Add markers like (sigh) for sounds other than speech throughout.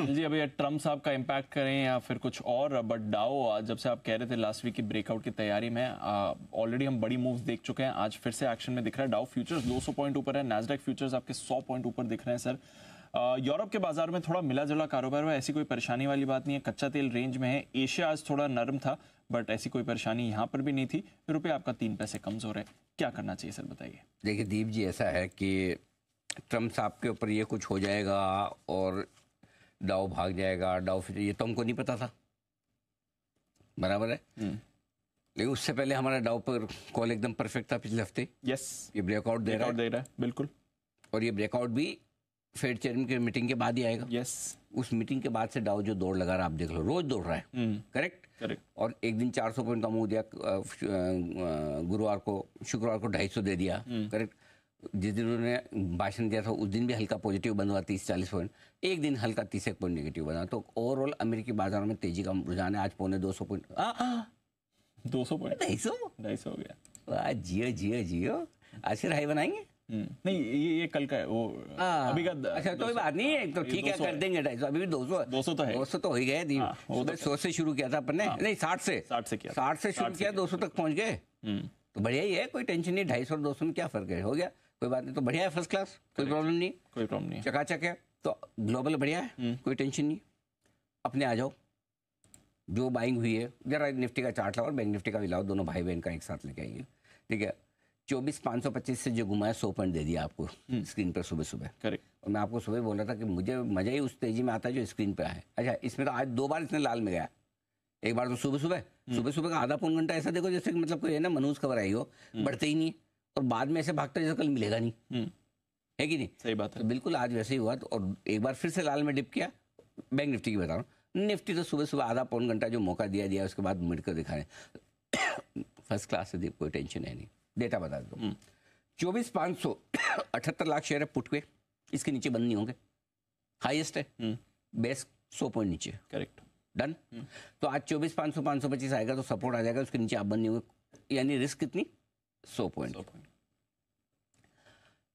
(coughs) जी अभी ट्रम्प साहब का इम्पैक्ट करें या फिर कुछ और बट डाओ जब से आप कह रहे थे लास्ट वीक की ब्रेकआउट की तैयारी में ऑलरेडी हम बड़ी मूव्स देख चुके हैं आज फिर से एक्शन में दिख रहा है डाओ फ्यूचर्स 200 पॉइंट ऊपर है नेस्डेक फ्यूचर्स आपके 100 पॉइंट ऊपर दिख रहे हैं सर यूरोप के बाजार में थोड़ा मिला जुला कारोबार हुआ ऐसी कोई परेशानी वाली बात नहीं है कच्चा तेल रेंज में है एशिया आज थोड़ा नरम था बट ऐसी कोई परेशानी यहाँ पर भी नहीं थी रुपये आपका तीन पैसे कमजोर है क्या करना चाहिए सर बताइए देखिए दीप जी ऐसा है कि ट्रम्प साहब के ऊपर ये कुछ हो जाएगा और डाव भाग जाएगा डाव फिर ये तो हमको नहीं पता था बराबर है हम्म। लेकिन उससे पहले हमारा डाव पर कॉल एकदम परफेक्ट था पिछले हफ्ते यस ये ब्रेकआउट दे रहा है दे रहा है बिल्कुल और ये ब्रेकआउट भी फेड चेयरमैन की मीटिंग के बाद ही आएगा यस उस मीटिंग के बाद से डाव जो दौड़ लगा रहा है आप देख लो रोज दौड़ रहा है करेक्ट हम्म। करेक्ट और एक दिन चार सौ पॉइंट कम हो दिया गुरुवार को शुक्रवार को ढाई सौ दे दिया करेक्ट हम्म। जिस दिन उन्होंने भाषण दिया था उस दिन भी हल्का पॉजिटिव बंद हुआ तीस चालीस पॉइंट एक दिन हल्का तीस एक पॉइंट नेगेटिव बना तो ओवरऑल अमेरिकी बाजार में तेजी का रुझान है आज पौने दो सौ पॉइंट दो सौ पॉइंट ढाई सौ ढाई सौ हो गया जियो जियो जियो आज फिर हाई बनाएंगे हम्म। नहीं ये ये कल का है वो आ, अभी का अच्छा तो कोई बात नहीं है तो ठीक है कर देंगे ढाई सौ अभी भी दो सौ दो सौ तो है दो सौ तो हो ही गए हाँ, तो सुबह सौ से शुरू किया था अपने हाँ। नहीं साठ से साठ से किया साठ से शुरू किया दो सौ तक पहुंच गए हम्म। तो बढ़िया ही है कोई टेंशन नहीं ढाई सौ दो सौ में क्या फर्क है हो गया कोई बात नहीं तो बढ़िया है फर्स्ट क्लास कोई प्रॉब्लम नहीं कोई प्रॉब्लम नहीं चकाचक है तो ग्लोबल बढ़िया है हम्म। कोई टेंशन नहीं अपने आ जाओ जो बाइंग हुई है जरा निफ्टी का चार्ट लाओ और बैंक निफ्टी का भी लाओ दोनों भाई बहन का एक साथ लेके आइए ठीक है चौबीस पाँच सौ पच्चीस से जो घुमाया सौ पॉइंट दे दिया आपको स्क्रीन हम्म। पर सुबह सुबह करेक्ट और मैं आपको सुबह बोल रहा था कि मुझे मज़ा ही उस तेजी में आता है जो स्क्रीन पर है अच्छा इसमें तो आज दो बार इसने लाल में गया एक बार तो सुबह हम्म। सुबह सुबह सुबह का आधा पौन घंटा ऐसा देखो जैसे कि मतलब कोई है ना मनूज खबर आई हो बढ़ते ही नहीं और बाद में ऐसे भागता जैसे कल मिलेगा नहीं हम्म। है कि नहीं सही बात है तो बिल्कुल आज वैसे ही हुआ तो और एक बार फिर से लाल में डिप किया बैंक निफ्टी की बता रहा हूँ निफ्टी तो सुबह सुबह आधा पौन घंटा जो मौका दिया दिया उसके बाद मिटकर दिखाए फर्स्ट क्लास से कोई टेंशन है नहीं डेटा बता दो हम्म। चौबीस पाँच सौ अठहत्तर लाख शेयर है पुट इसके नीचे बंद नहीं होंगे हाईएस्ट है बेस हम्म। सौ पॉइंट नीचे करेक्ट डन तो आज चौबीस पाँच सौ पाँच सौ पच्चीस आएगा तो सपोर्ट आ जाएगा उसके नीचे आप बंद नहीं होंगे यानी रिस्क कितनी सौ पॉइंट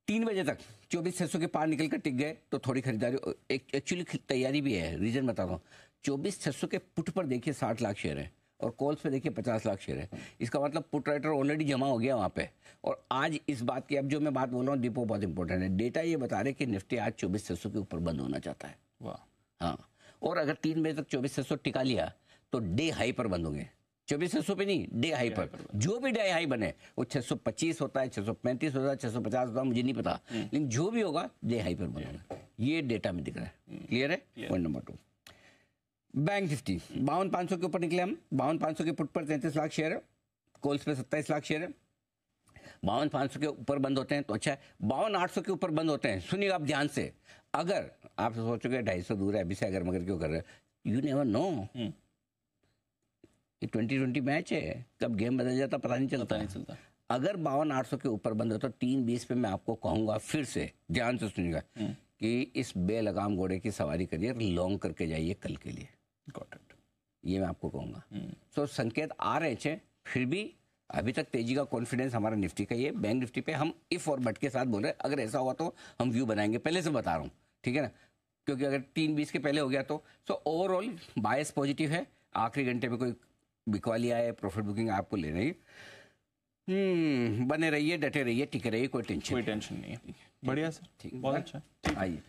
तीन बजे तक चौबीस छह के पार निकल कर टिक गए तो थोड़ी खरीदारी एक एक्चुअली तैयारी भी है रीजन बता रहा हूँ चौबीस छह के पुट पर देखिए साठ लाख शेयर है और कॉल्स पे देखिए पचास लाख शेयर है इसका मतलब पुट राइटर ऑलरेडी जमा हो गया वहाँ पे और आज इस बात की अब जो मैं बात बोल रहा हूँ डिपो बहुत इंपॉर्टेंट है डेटा ये बता रहे कि निफ्टी आज चौबीस छह के ऊपर बंद होना चाहता है वाह हाँ और अगर तीन बजे तक चौबीस छह टिका लिया तो डे हाई पर बंद होंगे चौबीस सौ पे नहीं डे हाई पर जो भी डे हाई बने वो 625 होता है 635 होता है 650 होता है मुझे नहीं पता हम्म। लेकिन जो भी होगा डे हाई पर बनेगा ये डेटा में दिख रहा है क्लियर हम्म। है point number two bank Nifty बावन पाँच सौ के ऊपर निकले हम बावन पाँच सौ के पुट पर तैंतीस लाख शेयर है कोल्स पे सत्ताईस लाख शेयर है बावन पाँच सौ के ऊपर बंद होते हैं तो अच्छा है बावन आठ सौ के ऊपर बंद होते हैं सुनिए आप ध्यान से अगर आप सोचोगे ढाई सौ दूर है अभी से अगर मगर क्यों कर रहे हो यू नेवर नो ये ट्वेंटी ट्वेंटी मैच है कब गेम बदल जाता पता नहीं चलता पता नहीं चलता अगर बावन आठ सौ के ऊपर बंद हो तो तीन बीस पे मैं आपको कहूंगा फिर से ध्यान से सुनिएगा हम्म। कि इस बेलगाम घोड़े की सवारी करिए लॉन्ग करके जाइए कल के लिए ये मैं आपको कहूंगा सो हम्म। so, संकेत आ रहे थे फिर भी अभी तक तेजी का कॉन्फिडेंस हमारा निफ्टी का ये बैंक निफ्टी पे हम इफ और बट के साथ बोल रहे हैं अगर ऐसा हुआ तो हम व्यू बनाएंगे पहले से बता रहा हूँ ठीक है ना क्योंकि अगर तीन बीस के पहले हो गया तो सो ओवरऑल बायस पॉजिटिव है आखिरी घंटे में कोई लिया है प्रॉफिट बुकिंग आपको ले रही हम्म बने रहिए डटे रहिए टिके रहिए कोई टेंशन कोई टेंशन नहीं है बढ़िया सर ठीक बहुत अच्छा आइए